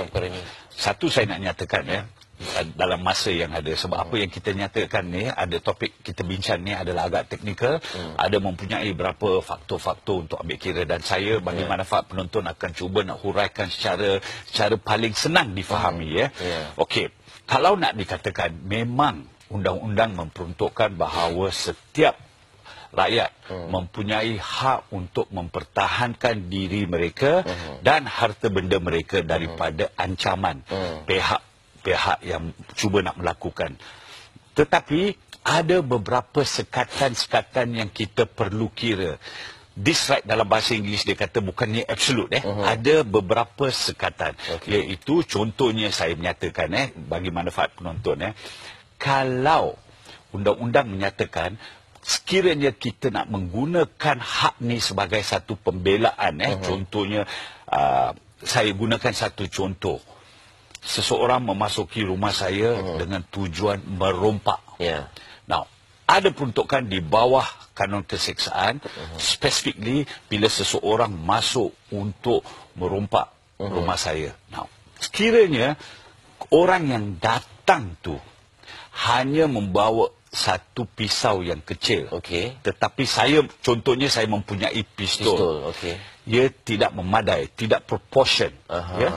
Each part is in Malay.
perkara Satu saya nak nyatakan ya dalam masa yang ada sebab hmm. apa yang kita nyatakan ni ada topik kita bincang ni adalah agak teknikal hmm. ada mempunyai berapa faktor-faktor untuk ambil kira dan saya bagi ya. manfaat penonton akan cuba nak huraikan secara secara paling senang difahami ya. hmm. ya yeah. okey kalau nak dikatakan memang undang-undang memperuntukkan bahawa setiap rakyat hmm. mempunyai hak untuk mempertahankan diri mereka hmm. dan harta benda mereka daripada hmm. ancaman pihak-pihak hmm. yang cuba nak melakukan. Tetapi ada beberapa sekatan-sekatan yang kita perlu kira. This right dalam bahasa Inggeris dia kata bukannya absolute eh. Uh-huh. Ada beberapa sekatan. Okay. Iaitu contohnya saya menyatakan eh bagi manfaat penonton eh. Kalau undang-undang menyatakan sekiranya kita nak menggunakan hak ni sebagai satu pembelaan eh uh-huh. contohnya uh, saya gunakan satu contoh seseorang memasuki rumah saya uh-huh. dengan tujuan merompak ya yeah. now ada peruntukan di bawah kanun keseksaan uh-huh. Mhm. specifically bila seseorang masuk untuk merompak uh-huh. rumah saya now sekiranya orang yang datang tu hanya membawa satu pisau yang kecil. Okey. Tetapi saya contohnya saya mempunyai pistol. Pistol, okey. Ia tidak memadai, tidak proportion. Aha. Ya.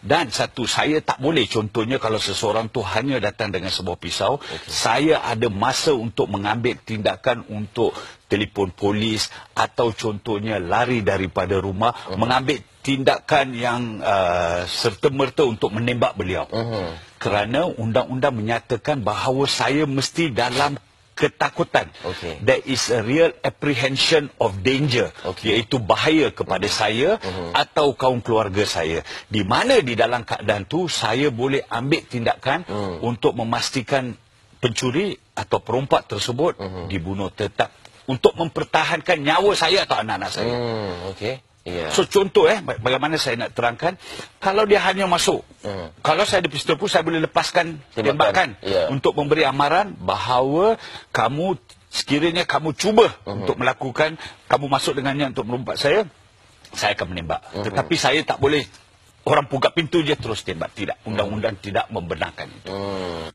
Dan satu saya tak boleh contohnya kalau seseorang tu hanya datang dengan sebuah pisau, okay. saya ada masa untuk mengambil tindakan untuk telefon polis atau contohnya lari daripada rumah Aha. mengambil tindakan yang uh, serta-merta untuk menembak beliau. Aha kerana undang-undang menyatakan bahawa saya mesti dalam ketakutan. Okay. There is a real apprehension of danger, okay. iaitu bahaya kepada okay. Mm-hmm. saya uh-huh. atau kaum keluarga saya. Di mana di dalam keadaan tu saya boleh ambil tindakan uh-huh. untuk memastikan pencuri atau perompak tersebut uh-huh. dibunuh tetap untuk mempertahankan nyawa saya atau anak-anak saya. Uh-huh. Okay. Yeah. So contoh eh bagaimana saya nak terangkan kalau dia hanya masuk. Mm. Kalau saya ada pistol pun saya boleh lepaskan tembakan, tembakan yeah. untuk memberi amaran bahawa kamu sekiranya kamu cuba mm-hmm. untuk melakukan kamu masuk dengannya untuk melompat saya saya akan menembak. Mm-hmm. Tetapi saya tak boleh orang buka pintu je terus tembak. Tidak, hmm. undang-undang mm. tidak membenarkan itu. Mm.